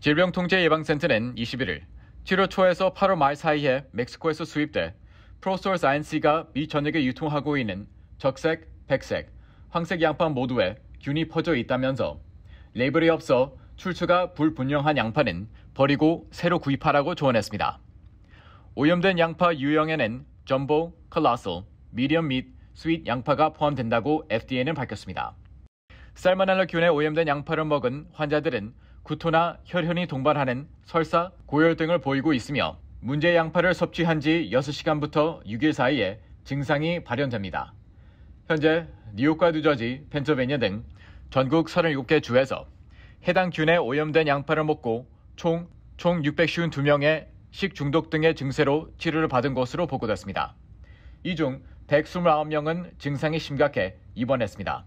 질병통제예방센터는 21일 7월 초에서 8월 말 사이에 멕시코에서 수입돼 프로소스 INC가 미 전역에 유통하고 있는 적색, 백색, 황색 양파 모두에 균이 퍼져 있다면서 레이블이 없어 출처가 불분명한 양파는 버리고 새로 구입하라고 조언했습니다. 오염된 양파 유형에는 점보, 클라솔, 미디엄 및 스윗 양파가 포함된다고 FDA는 밝혔습니다. 살모넬라 균에 오염된 양파를 먹은 환자들은 구토나 혈현이 동반하는 설사, 고열 등을 보이고 있으며 문제 양파를 섭취한 지 6시간부터 6일 사이에 증상이 발현됩니다. 현재 뉴욕과 뉴저지, 펜 n 베니아등 전국 37개 주에서 해당 균에 오염된 양파를 먹고 총, 총 652명의 식중독 등의 증세로 치료를 받은 것으로 보고됐습니다. 이 중 129명은 증상이 심각해 입원했습니다.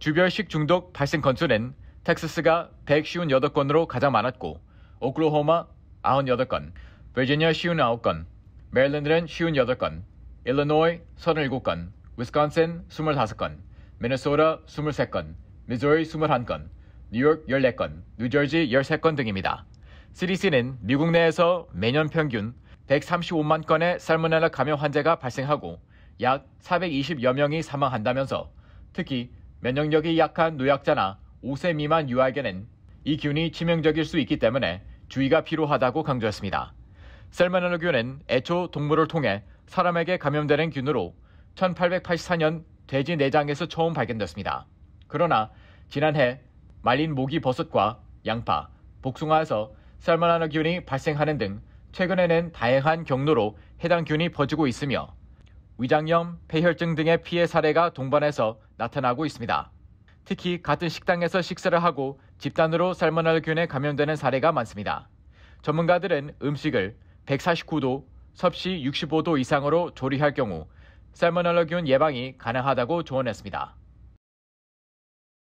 주별 식중독 발생 건수는 텍사스가 158건으로 가장 많았고 오클로호마 98건, 버지니아 쉬운 9건 메릴랜드는 58건, 일리노이 37건, 위스콘신 25건, 미네소라 23건, 미조리 21건, 뉴욕 14건, 뉴저지 13건 등입니다. CDC는 미국 내에서 매년 평균 135만 건의 살모넬라 감염 환자가 발생하고 약 420여 명이 사망한다면서 특히 면역력이 약한 노약자나 5세 미만 유아에게는 이 균이 치명적일 수 있기 때문에 주의가 필요하다고 강조했습니다. 셀마넬라 균은 애초 동물을 통해 사람에게 감염되는 균으로 1884년 돼지 내장에서 처음 발견됐습니다. 그러나 지난해 말린 모기 버섯과 양파, 복숭아에서 살마넬라 균이 발생하는 등 최근에는 다양한 경로로 해당 균이 퍼지고 있으며 위장염, 폐혈증 등의 피해 사례가 동반해서 나타나고 있습니다. 특히 같은 식당에서 식사를 하고 집단으로 살모넬균에 감염되는 사례가 많습니다. 전문가들은 음식을 149도, 섭씨 65도 이상으로 조리할 경우 살모넬라균 예방이 가능하다고 조언했습니다.